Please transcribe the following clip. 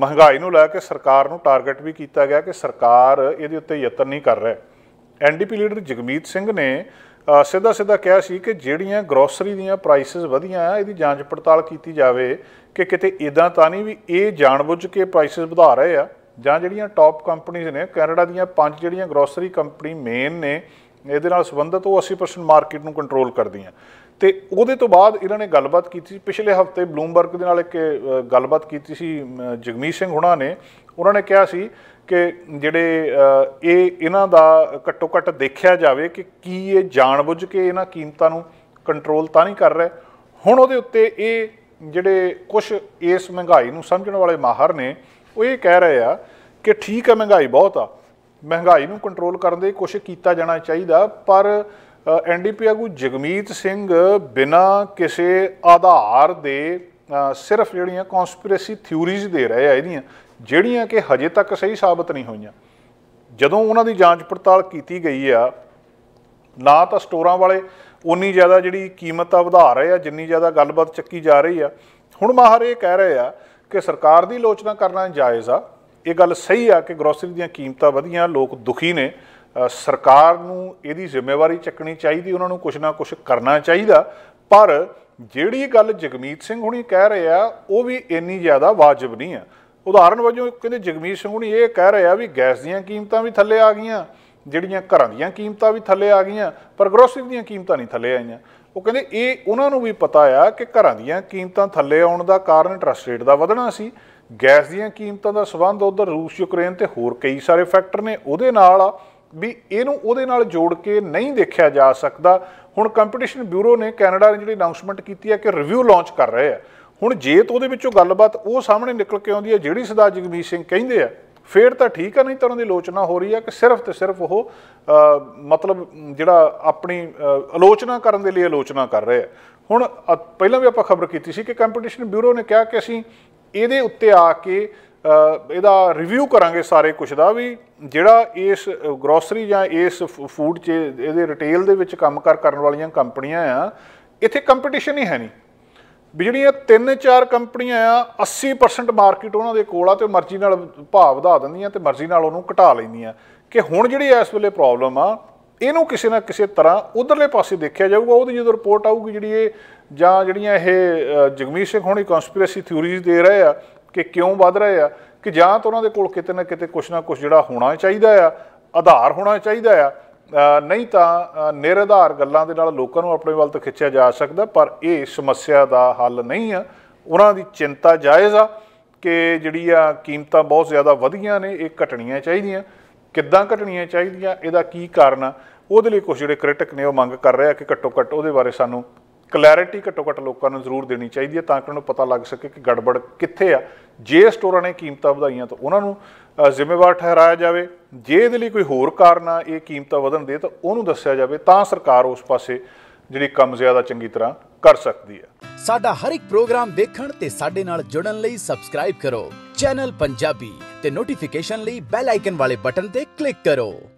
ਮਹਿੰਗਾਈ ਨੂੰ ਲੈ ਕੇ ਸਰਕਾਰ ਨੂੰ ਟਾਰਗੇਟ ਵੀ ਕੀਤਾ ਗਿਆ ਕਿ ਸਰਕਾਰ ਇਹਦੇ ਉੱਤੇ ਯਤਨ ਨਹੀਂ ਕਰ ਰਹੀ ਐਨਡੀਪੀ ਲੀਡਰ ਜਗਮੀਤ ਸਿੰਘ ਨੇ ਸਿੱਧਾ ਸਿੱਧਾ ਕਿਹਾ ਸੀ ਕਿ ਜਿਹੜੀਆਂ ਗਰੋਸਰੀ ਦੀਆਂ ਪ੍ਰਾਈਸਸ ਵਧੀਆਂ ਆ ਇਹਦੀ ਜਾਂਚ ਪੜਤਾਲ ਕੀਤੀ ਜਾਵੇ ਕਿ ਕਿਤੇ ਇਦਾਂ ਤਾਂ ਨਹੀਂ ਵੀ ਇਹ ਜਾਣਬੁੱਝ ਕੇ ਪ੍ਰਾਈਸਸ ਵਧਾ ਰਹੇ ਆ ਜਾਂ ਜਿਹੜੀਆਂ ਟਾਪ ਕੰਪਨੀਆਂ ਨੇ ਕੈਨੇਡਾ ਦੀਆਂ ਪੰਜ ਜਿਹੜੀਆਂ ਗਰੋਸਰੀ ਕੰਪਨੀ ਮੇਨ ਨੇ ਇਹਦੇ ਨਾਲ ਸੰਬੰਧਤ ਉਹ 80% ਮਾਰਕੀਟ ਨੂੰ ਕੰਟਰੋਲ ਕਰਦੀਆਂ ਤੇ ਉਹਦੇ ਤੋਂ ਬਾਅਦ ਇਹਨਾਂ ਨੇ ਗੱਲਬਾਤ ਕੀਤੀ ਪਿਛਲੇ ਹਫਤੇ ਬਲੂਮਬਰਗ ਦੇ ਨਾਲ ਇੱਕ ਗੱਲਬਾਤ ਕੀਤੀ ਸੀ ਜਗਮੀਤ ਸਿੰਘ ਹੁਣਾ ਨੇ ਉਹਨਾਂ ਨੇ ਕਿਹਾ ਸੀ ਕਿ ਜਿਹੜੇ ਇਹ ਇਹਨਾਂ ਦਾ ਘੱਟੋ ਘੱਟ ਦੇਖਿਆ ਜਾਵੇ ਕਿ ਕੀ ਇਹ ਜਾਣਬੁੱਝ ਕੇ ਇਹਨਾਂ ਕੀਮਤਾਂ ਨੂੰ ਕੰਟਰੋਲ ਤਾਂ ਨਹੀਂ ਕਰ ਰਿਹਾ ਹੁਣ ਉਹਦੇ ਉੱਤੇ ਇਹ ਜਿਹੜੇ ਕੁਝ ਇਸ ਮਹਿੰਗਾਈ ਨੂੰ ਸਮਝਣ ਵਾਲੇ ਮਾਹਰ ਨੇ ਉਹ ਇਹ ਕਹਿ ਰਹੇ ਆ ਕਿ ਠੀਕ ਹੈ ਮਹਿੰਗਾਈ ਬਹੁਤ ਆ ਮਹਿੰਗਾਈ ਨੂੰ ਕੰਟਰੋਲ ਕਰਨ ਦੇ ਕੋਸ਼ਿਸ਼ ਕੀਤਾ ਜਾਣਾ ਚਾਹੀਦਾ ਪਰ ਐਨਡੀਪੀ ਆਗੂ ਜਗਮੀਤ ਸਿੰਘ ਬਿਨਾ ਕਿਸੇ ਆਧਾਰ ਦੇ ਸਿਰਫ ਜਿਹੜੀਆਂ ਕਨਸਪੀਰੇਸੀ ਥਿਊਰੀਜ਼ ਦੇ ਰਹੇ ਆ ਇਹਦੀਆਂ ਜਿਹੜੀਆਂ ਕਿ ਹਜੇ ਤੱਕ ਸਹੀ ਸਾਬਤ ਨਹੀਂ ਹੋਈਆਂ ਜਦੋਂ ਉਹਨਾਂ ਦੀ ਜਾਂਚ ਪੜਤਾਲ ਕੀਤੀ ਗਈ ਆ ਨਾ ਤਾਂ ਸਟੋਰਾਂ ਵਾਲੇ ਉਨੀ ਜ਼ਿਆਦਾ ਜਿਹੜੀ ਕੀਮਤ ਆ ਵਧਾ ਰਹੇ ਆ ਜਿੰਨੀ ਜ਼ਿਆਦਾ ਗੱਲਬਾਤ ਚੱਕੀ ਜਾ ਰਹੀ ਆ ਹੁਣ ਮਾਹਰ ਇਹ ਕਹਿ ਰਹੇ ਆ ਕਿ ਸਰਕਾਰ ਦੀ ਲੋਚਨਾ ਕਰਨਾ ਜਾਇਜ਼ ਆ ਇਹ ਗੱਲ ਸਹੀ ਆ ਕਿ ਗਰੋਸਰੀ ਦੀਆਂ ਕੀਮਤਾਂ ਵਧੀਆਂ ਲੋਕ ਦੁਖੀ ਨੇ ਸਰਕਾਰ ਨੂੰ ਇਹਦੀ ਜ਼ਿੰਮੇਵਾਰੀ ਚੱਕਣੀ ਚਾਹੀਦੀ ਉਹਨਾਂ ਨੂੰ ਕੁਝ ਨਾ ਕੁਝ ਕਰਨਾ ਚਾਹੀਦਾ ਪਰ ਜਿਹੜੀ ਗੱਲ ਜਗਮੀਤ ਸਿੰਘ ਹੁਣੀ ਕਹਿ ਰਹੇ ਆ ਉਹ ਵੀ ਇੰਨੀ ਜ਼ਿਆਦਾ ਵਾਜਬ ਨਹੀਂ ਆ ਉਦਾਹਰਨ ਵਜੋਂ ਕਹਿੰਦੇ ਜਗਮੀਤ ਸਿੰਘ ਹੁਣੀ ਇਹ ਕਹਿ ਰਿਹਾ ਵੀ ਗੈਸ ਦੀਆਂ ਕੀਮਤਾਂ ਵੀ ਥੱਲੇ ਆ ਗਈਆਂ ਜਿਹੜੀਆਂ ਘਰਾਂ ਦੀਆਂ ਕੀਮਤਾਂ ਵੀ ਥੱਲੇ ਆ ਗਈਆਂ ਪਰ ਗਰੋਸਰੀ ਦੀਆਂ ਕੀਮਤਾਂ ਨਹੀਂ ਥੱਲੇ ਆਈਆਂ ਉਹ ਕਹਿੰਦੇ ਇਹ ਉਹਨਾਂ ਨੂੰ ਵੀ ਪਤਾ ਆ ਕਿ ਘਰਾਂ ਦੀਆਂ ਕੀਮਤਾਂ ਥੱਲੇ ਆਉਣ ਦਾ ਕਾਰਨ ਇੰਟਰਸਟ ਰੇਟ ਦਾ ਵਧਣਾ ਸੀ ਗੈਸ ਦੀਆਂ ਕੀਮਤਾਂ ਦਾ ਸਬੰਧ ਉਧਰ ਰੂਸ ਯੂਕਰੇਨ ਤੇ ਹੋਰ ਕਈ ਸਾਰੇ ਫੈਕਟਰ ਨੇ ਉਹਦੇ ਨਾਲ ਆ ਵੀ ਇਹਨੂੰ ਉਹਦੇ ਨਾਲ ਜੋੜ ਕੇ ਨਹੀਂ ਦੇਖਿਆ ਜਾ ਸਕਦਾ ਹੁਣ ਕੰਪੀਟੀਸ਼ਨ ਬਿਊਰੋ ਨੇ ਕੈਨੇਡਾ ਨੇ ਜਿਹੜੀ ਅਨਾਉਂਸਮੈਂਟ ਕੀਤੀ ਹੈ ਕਿ ਰਿਵਿਊ ਲਾਂਚ ਕਰ ਰਹੇ ਆ ਹੁਣ ਜੇ ਤਾਂ ਉਹਦੇ ਵਿੱਚੋਂ ਗੱਲਬਾਤ ਉਹ ਸਾਹਮਣੇ ਨਿਕਲ ਕੇ ਆਉਂਦੀ ਹੈ ਜਿਹੜੀ ਸਦਾ ਜਗਮੀਤ ਸਿੰਘ ਕਹਿੰਦੇ ਆ ਫੇਰ ਤਾਂ ਠੀਕ ਆ ਨਹੀਂ ਤਰ੍ਹਾਂ ਦੀ ਆਲੋਚਨਾ ਹੋ ਰਹੀ ਆ ਕਿ ਸਿਰਫ ਤੇ ਸਿਰਫ ਉਹ ਮਤਲਬ ਜਿਹੜਾ ਆਪਣੀ ਆਲੋਚਨਾ ਕਰਨ ਦੇ ਲਈ ਆਲੋਚਨਾ ਕਰ ਰਹੇ ਆ ਹੁਣ ਪਹਿਲਾਂ ਵੀ ਆਪਾਂ ਖਬਰ ਕੀਤੀ ਸੀ ਕਿ ਕੰਪੀਟੀਸ਼ਨ ਬਿਊਰੋ ਨੇ ਕਿਹਾ ਕਿ ਅਸੀਂ ਇਹਦੇ ਉੱਤੇ ਆ ਕੇ ਇਹਦਾ ਰਿਵਿਊ ਕਰਾਂਗੇ ਸਾਰੇ ਕੁਝ ਦਾ ਵੀ ਜਿਹੜਾ ਇਸ ਗਰੋਸਰੀ ਜਾਂ ਇਸ ਫੂਡ ਚ ਇਹਦੇ ਰਿਟੇਲ ਦੇ ਵਿੱਚ ਕੰਮ ਕਰ ਕਰਨ ਵਾਲੀਆਂ ਕੰਪਨੀਆਂ ਆ ਇੱਥੇ ਕੰਪੀਟੀਸ਼ਨ ਹੀ ਹੈ ਨਹੀਂ ਵੀ ਜਿਹੜੀਆਂ 3-4 ਕੰਪਨੀਆਂ ਆ 80% ਮਾਰਕੀਟ ਉਹਨਾਂ ਦੇ ਕੋਲ ਆ ਤੇ ਮਰਜ਼ੀ ਨਾਲ ਭਾਅ ਵਧਾ ਦਿੰਦੀਆਂ ਤੇ ਮਰਜ਼ੀ ਨਾਲ ਉਹਨੂੰ ਘਟਾ ਲੈਂਦੀਆਂ ਕਿ ਹੁਣ ਜਿਹੜੀ ਇਸ ਵੇਲੇ ਪ੍ਰੋਬਲਮ ਆ ਇਹਨੂੰ ਕਿਸੇ ਨਾ ਕਿਸੇ ਤਰ੍ਹਾਂ ਉਧਰਲੇ ਪਾਸੇ ਦੇਖਿਆ ਜਾਊਗਾ ਉਹਦੀ ਜਦੋਂ ਰਿਪੋਰਟ ਆਊਗੀ ਜਿਹੜੀ ਇਹ ਜਾਂ ਜਿਹੜੀਆਂ ਇਹ ਜਗਮੀਤ ਸਿੰਘ ਹੋਣੀ ਕਨਸਪੀਰੇਸੀ ਥਿਊਰੀਜ਼ ਦੇ ਰਹੇ ਆ ਕਿ ਕਿਉਂ ਵੱਧ ਰਹੇ ਆ ਕਿ ਜਾਂ ਤਾਂ ਉਹਨਾਂ ਦੇ ਕੋਲ ਕਿਤੇ ਨਾ ਕਿਤੇ ਕੁਛ ਨਾ ਕੁਛ ਜਿਹੜਾ ਹੋਣਾ ਚਾਹੀਦਾ ਆ ਆਧਾਰ ਹੋਣਾ ਚਾਹੀਦਾ ਆ ਨਹੀਂ ਤਾਂ ਨਿਰਧਾਰ ਗੱਲਾਂ ਦੇ ਨਾਲ ਲੋਕਾਂ ਨੂੰ ਆਪਣੇ ਵੱਲ ਤੋਂ ਖਿੱਚਿਆ ਜਾ ਸਕਦਾ ਪਰ ਇਹ ਸਮੱਸਿਆ ਦਾ ਹੱਲ ਨਹੀਂ ਆ ਉਹਨਾਂ ਦੀ ਚਿੰਤਾ ਜਾਇਜ਼ ਆ ਕਿ ਜਿਹੜੀ ਆ ਕੀਮਤਾਂ ਬਹੁਤ ਜ਼ਿਆਦਾ ਵਧੀਆਂ ਨੇ ਇਹ ਘਟਣੀਆਂ ਚਾਹੀਦੀਆਂ ਕਿੱਦਾਂ ਘਟਣੀਆਂ ਚਾਹੀਦੀਆਂ ਇਹਦਾ ਕੀ ਕਾਰਨ ਆ ਉਹਦੇ ਲਈ ਕੁਝ ਜਿਹੜੇ ਕ੍ਰਿਟਿਕ ਨੇ ਉਹ ਮੰਗ ਕਰ ਰਿਹਾ ਕਿ ਘੱਟੋ ਘੱਟ ਉਹਦੇ ਬਾਰੇ ਸਾਨੂੰ ਕਲੈਰਿਟੀ ਘੱਟੋ ਘੱਟ ਲੋਕਾਂ ਨੂੰ ਜ਼ਰੂਰ ਦੇਣੀ ਚਾਹੀਦੀ ਹੈ ਤਾਂ ਕਿ ਉਹਨਾਂ ਨੂੰ ਪਤਾ ਲੱਗ ਸਕੇ ਕਿ ਗੜਬੜ ਕਿੱਥੇ ਆ ਜੇ ਸਟੋਰਾਂ ਨੇ ਕੀਮਤਾਂ ਵਧਾਈਆਂ ਤਾਂ ਉਹਨਾਂ ਨੂੰ ਜ਼ਿੰਮੇਵਾਰ ਠਹਿਰਾਇਆ ਜਾਵੇ ਜੇ ਇਹਦੇ ਲਈ ਕੋਈ ਹੋਰ ਕਾਰਨ ਆ ਇਹ ਕੀਮਤਾਂ ਵਧਣ ਦੇ ਤਾਂ ਉਹਨੂੰ ਦੱਸਿਆ ਜਾਵੇ ਤਾਂ ਸਰਕਾਰ ਉਸ ਪਾਸੇ ਜਿਹੜੀ ਕੰਮ ਜ਼ਿਆਦਾ ਚੰਗੀ ਤਰ੍ਹਾਂ ਕਰ ਸਕਦੀ ਹੈ ਸਾਡਾ ਹਰ ਇੱਕ ਪ੍ਰੋਗਰਾਮ ਦੇਖਣ ਤੇ ਸਾਡੇ ਨਾਲ ਜੁੜਨ ਲਈ ਸਬਸਕ੍ਰਾਈਬ ਕਰੋ ਚੈਨਲ ਪੰਜਾਬੀ ਤੇ ਨੋਟੀਫਿਕੇਸ਼ਨ ਲਈ ਬੈਲ ਆਈਕਨ ਵਾਲੇ ਬਟਨ ਤੇ ਕਲਿੱਕ ਕਰੋ